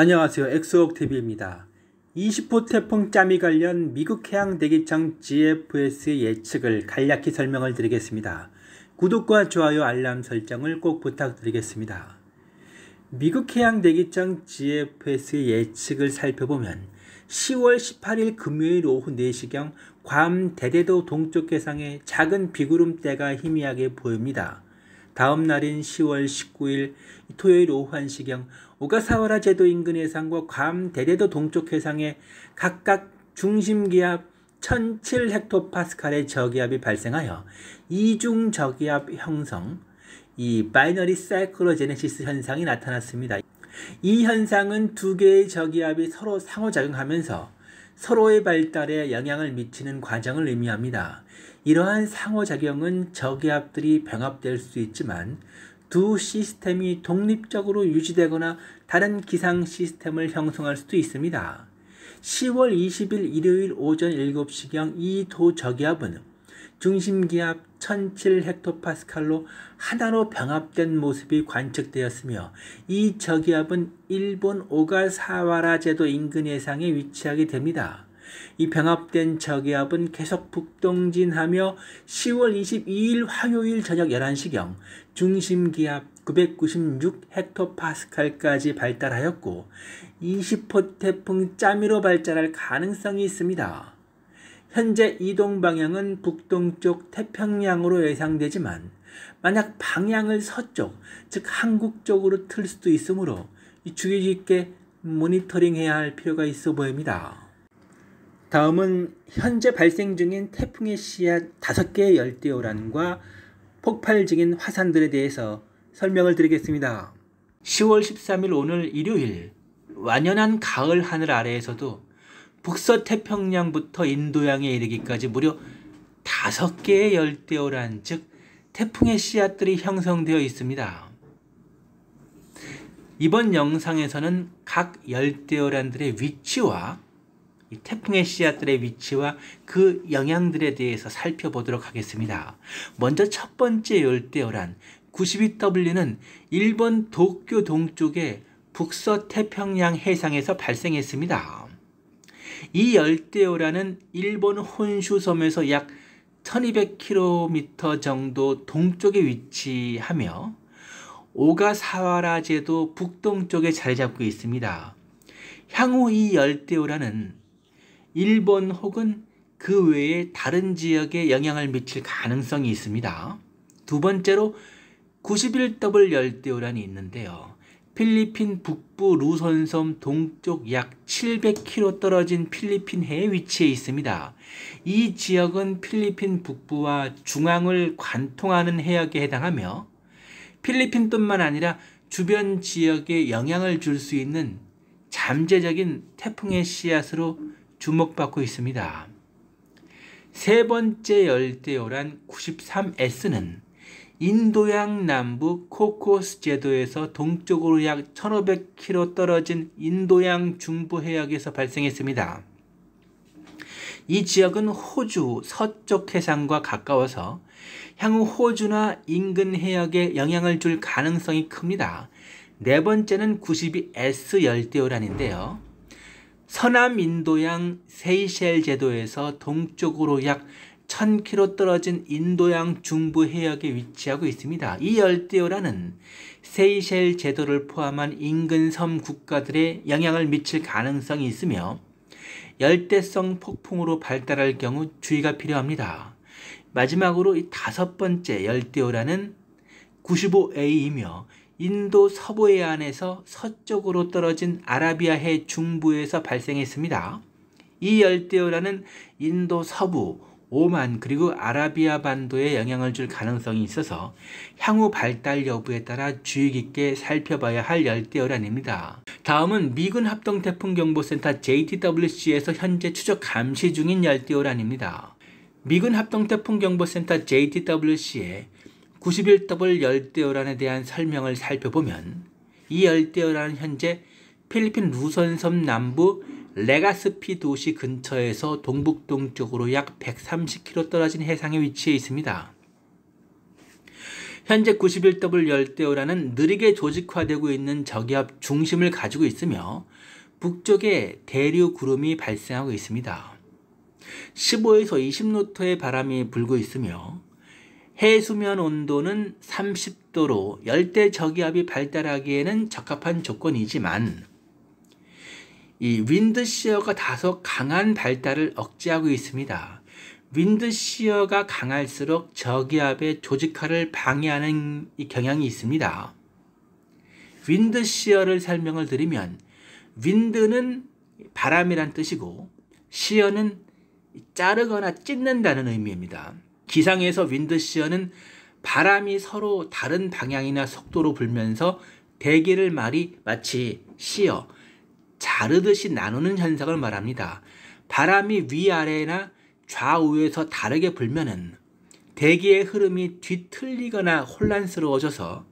안녕하세요. 엑소옥 t v 입니다 20호 태풍 짬이 관련 미국 해양대기청 GFS의 예측을 간략히 설명을 드리겠습니다. 구독과 좋아요 알람 설정을 꼭 부탁드리겠습니다. 미국 해양대기청 GFS의 예측을 살펴보면 10월 18일 금요일 오후 4시경 괌 대대도 동쪽 해상에 작은 비구름대가 희미하게 보입니다. 다음 날인 10월 19일 토요일 오후 1시경 오가사와라 제도 인근 해상과 괌 대대도 동쪽 해상에 각각 중심기압 1007헥토파스칼의 저기압이 발생하여 이중 저기압 형성, 이 바이너리 사이클로제네시스 현상이 나타났습니다. 이 현상은 두 개의 저기압이 서로 상호작용하면서 서로의 발달에 영향을 미치는 과정을 의미합니다. 이러한 상호작용은 저기압들이 병합될 수 있지만 두 시스템이 독립적으로 유지되거나 다른 기상 시스템을 형성할 수도 있습니다. 10월 20일 일요일 오전 7시경 이도 저기압은 중심기압 1007헥토파스칼로 하나로 병합된 모습이 관측되었으며 이 저기압은 일본 오가사와라 제도 인근 해상에 위치하게 됩니다. 이 병합된 저기압은 계속 북동진하며 10월 22일 화요일 저녁 11시경 중심기압 996헥토파스칼까지 발달하였고 20호 태풍 짜미로 발달할 가능성이 있습니다. 현재 이동 방향은 북동쪽 태평양으로 예상되지만 만약 방향을 서쪽, 즉 한국 쪽으로 틀 수도 있으므로 주의 깊게 모니터링해야 할 필요가 있어 보입니다. 다음은 현재 발생 중인 태풍의 씨앗 5개의 열대요란과 폭발 적인 화산들에 대해서 설명을 드리겠습니다. 10월 13일 오늘 일요일 완연한 가을 하늘 아래에서도 북서 태평양부터 인도양에 이르기까지 무려 5개의 열대요란즉 태풍의 씨앗들이 형성되어 있습니다. 이번 영상에서는 각열대요란들의 위치와 태풍의 씨앗들의 위치와 그 영향들에 대해서 살펴보도록 하겠습니다. 먼저 첫 번째 열대어란 92W는 일본 도쿄 동쪽의 북서 태평양 해상에서 발생했습니다. 이 열대어라는 일본 혼슈 섬에서 약 1200km 정도 동쪽에 위치하며 오가사와라 제도 북동쪽에 자리 잡고 있습니다. 향후 이 열대어라는 일본 혹은 그 외의 다른 지역에 영향을 미칠 가능성이 있습니다. 두 번째로 91W 열대우란이 있는데요. 필리핀 북부 루선섬 동쪽 약 700km 떨어진 필리핀 해에 위치해 있습니다. 이 지역은 필리핀 북부와 중앙을 관통하는 해역에 해당하며 필리핀뿐만 아니라 주변 지역에 영향을 줄 수 있는 잠재적인 태풍의 씨앗으로 주목받고 있습니다. 세 번째 열대요란 93S는 인도양 남부 코코스 제도에서 동쪽으로 약 1500km 떨어진 인도양 중부 해역에서 발생했습니다. 이 지역은 호주 서쪽 해상과 가까워서 향후 호주나 인근 해역에 영향을 줄 가능성이 큽니다. 네 번째는 92S 열대요란인데요 서남인도양 세이셸 제도에서 동쪽으로 약 1000km 떨어진 인도양 중부 해역에 위치하고 있습니다. 이 열대어라는 세이셸 제도를 포함한 인근 섬 국가들의 영향을 미칠 가능성이 있으며 열대성 폭풍으로 발달할 경우 주의가 필요합니다. 마지막으로 이 다섯 번째 열대어라는 95A이며 인도 서부해안에서 서쪽으로 떨어진 아라비아해 중부에서 발생했습니다. 이 열대어라는 인도 서부, 오만 그리고 아라비아 반도에 영향을 줄 가능성이 있어서 향후 발달 여부에 따라 주의 깊게 살펴봐야 할 열대어란입니다. 다음은 미군 합동 태풍 경보센터 JTWC에서 현재 추적 감시 중인 열대어란입니다. 미군 합동 태풍 경보센터 JTWC에 91더블 열대어란에 대한 설명을 살펴보면 이 열대어란은 현재 필리핀 루선섬 남부 레가스피 도시 근처에서 동북동쪽으로 약 130km 떨어진 해상에 위치해 있습니다. 현재 91W 열대어란은 느리게 조직화되고 있는 저기압 중심을 가지고 있으며 북쪽에 대류 구름이 발생하고 있습니다. 15에서 20노트의 바람이 불고 있으며 해수면 온도는 30도로 열대 저기압이 발달하기에는 적합한 조건이지만 이 윈드시어가 다소 강한 발달을 억제하고 있습니다. 윈드시어가 강할수록 저기압의 조직화를 방해하는 경향이 있습니다. 윈드시어를 설명을 드리면 윈드는 바람이란 뜻이고 시어는 자르거나 찢는다는 의미입니다. 기상에서 윈드시어는 바람이 서로 다른 방향이나 속도로 불면서 대기를 말이 마치 씨어 자르듯이 나누는 현상을 말합니다. 바람이 위아래나 좌우에서 다르게 불면은 대기의 흐름이 뒤틀리거나 혼란스러워져서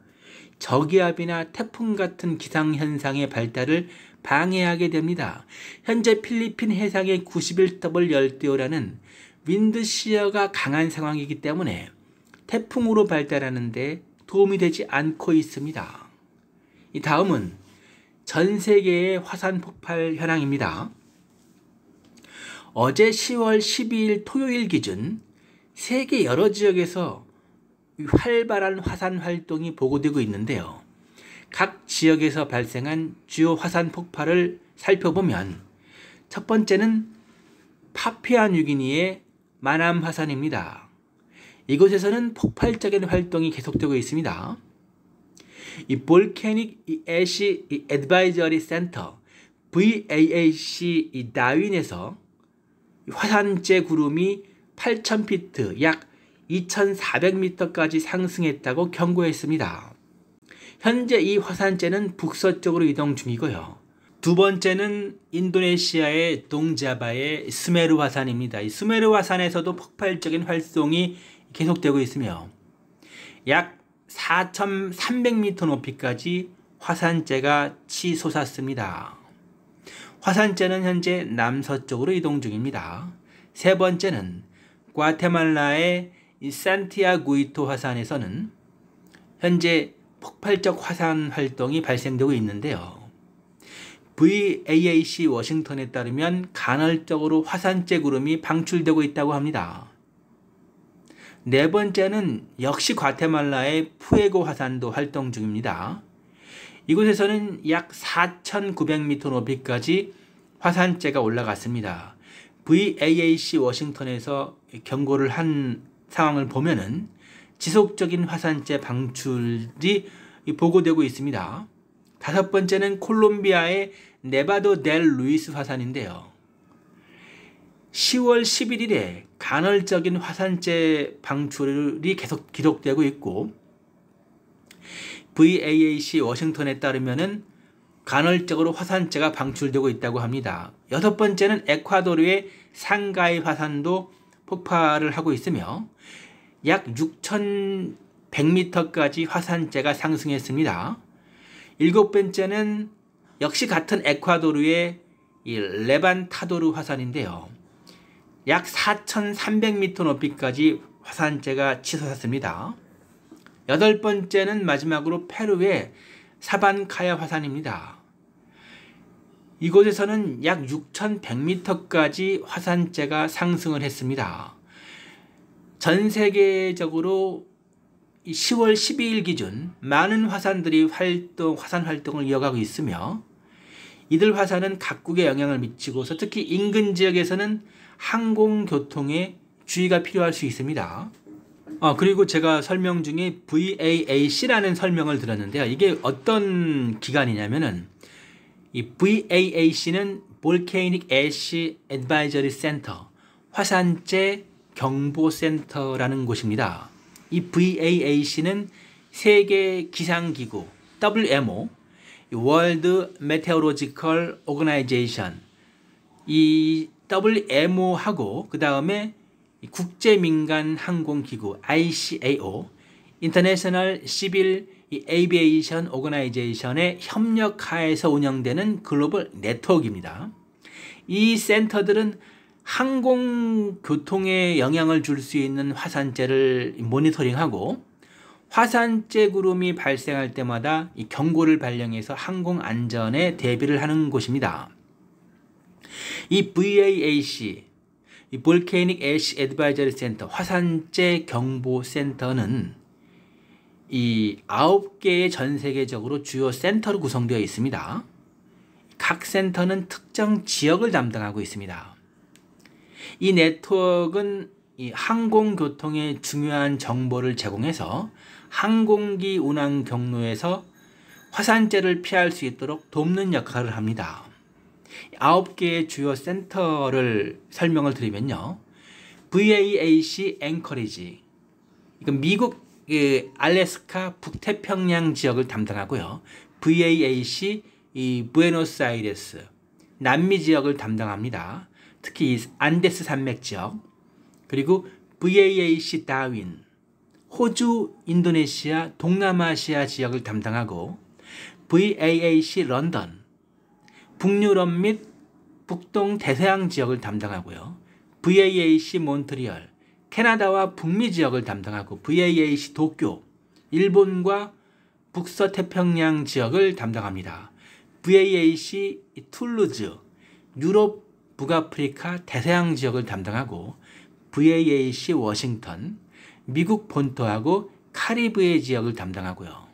저기압이나 태풍 같은 기상현상의 발달을 방해하게 됩니다. 현재 필리핀 해상의 91W 열대어라는 윈드시어가 강한 상황이기 때문에 태풍으로 발달하는데 도움이 되지 않고 있습니다. 이 다음은 전 세계의 화산 폭발 현황입니다. 어제 10월 12일 토요일 기준 세계 여러 지역에서 활발한 화산 활동이 보고되고 있는데요. 각 지역에서 발생한 주요 화산 폭발을 살펴보면 첫 번째는 파피아 뉴기니의 만암 화산입니다. 이곳에서는 폭발적인 활동이 계속되고 있습니다. 이 볼케닉 애쉬 애드바이저리 센터 VAAC 이 나윈에서 화산재 구름이 8,000피트 약 2,400m까지 상승했다고 경고했습니다. 현재 이 화산재는 북서쪽으로 이동 중이고요. 두 번째는 인도네시아의 동자바의 스메르 화산입니다. 이 스메르 화산에서도 폭발적인 활동이 계속되고 있으며 약 4,300m 높이까지 화산재가 치솟았습니다. 화산재는 현재 남서쪽으로 이동 중입니다. 세 번째는 과테말라의 산티아구이토 화산에서는 현재 폭발적 화산 활동이 발생되고 있는데요. VAAC 워싱턴에 따르면 간헐적으로 화산재 구름이 방출되고 있다고 합니다. 네 번째는 역시 과테말라의 푸에고 화산도 활동 중입니다. 이곳에서는 약 4,900m 높이까지 화산재가 올라갔습니다. VAAC 워싱턴에서 경고를 한 상황을 보면 지속적인 화산재 방출이 보고되고 있습니다. 다섯 번째는 콜롬비아의 네바도 델 루이스 화산인데요. 10월 11일에 간헐적인 화산재 방출이 계속 기록되고 있고 VAAC 워싱턴에 따르면 간헐적으로 화산재가 방출되고 있다고 합니다. 여섯 번째는 에콰도르의 상가의 화산도 폭발을 하고 있으며 약 6,100m까지 화산재가 상승했습니다. 일곱 번째는 역시 같은 에콰도르의 이 레반타도르 화산인데요. 약 4,300m 높이까지 화산재가 치솟았습니다. 여덟 번째는 마지막으로 페루의 사반카야 화산입니다. 이곳에서는 약 6,100m까지 화산재가 상승을 했습니다. 전 세계적으로 10월 12일 기준 많은 화산들이 활동, 화산 활동을 이어가고 있으며 이들 화산은 각국에 영향을 미치고서 특히 인근 지역에서는 항공교통에 주의가 필요할 수 있습니다. 어, 그리고 제가 설명 중에 VAAC라는 설명을 들었는데요. 이게 어떤 기관이냐면은 이 VAAC는 Volcanic Ash Advisory Center, 화산재 경보센터라는 곳입니다. 이 VAAC는 세계 기상기구 WMO, World Meteorological Organization 이 WMO하고 그 다음에 국제 민간 항공 기구 ICAO (International Civil Aviation Organization)의 협력하에서 운영되는 글로벌 네트워크입니다. 이 센터들은 항공교통에 영향을 줄 수 있는 화산재를 모니터링하고 화산재 구름이 발생할 때마다 이 경고를 발령해서 항공 안전에 대비를 하는 곳입니다. 이 VAAC, 이 볼케이닉 애쉬 애드바이저리 센터, 화산재 경보 센터는 이 9개의 전 세계적으로 주요 센터로 구성되어 있습니다. 각 센터는 특정 지역을 담당하고 있습니다. 이 네트워크는 이 항공교통의 중요한 정보를 제공해서 항공기 운항 경로에서 화산재를 피할 수 있도록 돕는 역할을 합니다. 아홉 개의 주요 센터를 설명을 드리면요. VAAC 앵커리지. 이건 미국 예, 알래스카 북태평양 지역을 담당하고요. VAAC 이 부에노스아이레스 남미 지역을 담당합니다. 특히 안데스 산맥 지역, 그리고 VAAC 다윈, 호주, 인도네시아, 동남아시아 지역을 담당하고 VAAC 런던, 북유럽 및 북동 대서양 지역을 담당하고요. VAAC 몬트리얼, 캐나다와 북미 지역을 담당하고 VAAC 도쿄, 일본과 북서 태평양 지역을 담당합니다. VAAC 툴루즈, 유럽 북아프리카 대서양 지역을 담당하고 VAAC 워싱턴, 미국 본토하고 카리브해 지역을 담당하고요.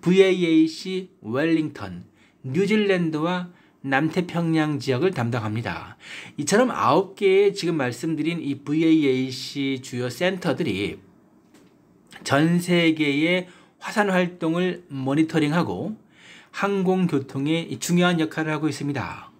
VAAC 웰링턴, 뉴질랜드와 남태평양 지역을 담당합니다. 이처럼 9개의 지금 말씀드린 이 VAAC 주요 센터들이 전 세계의 화산 활동을 모니터링하고 항공교통에 중요한 역할을 하고 있습니다.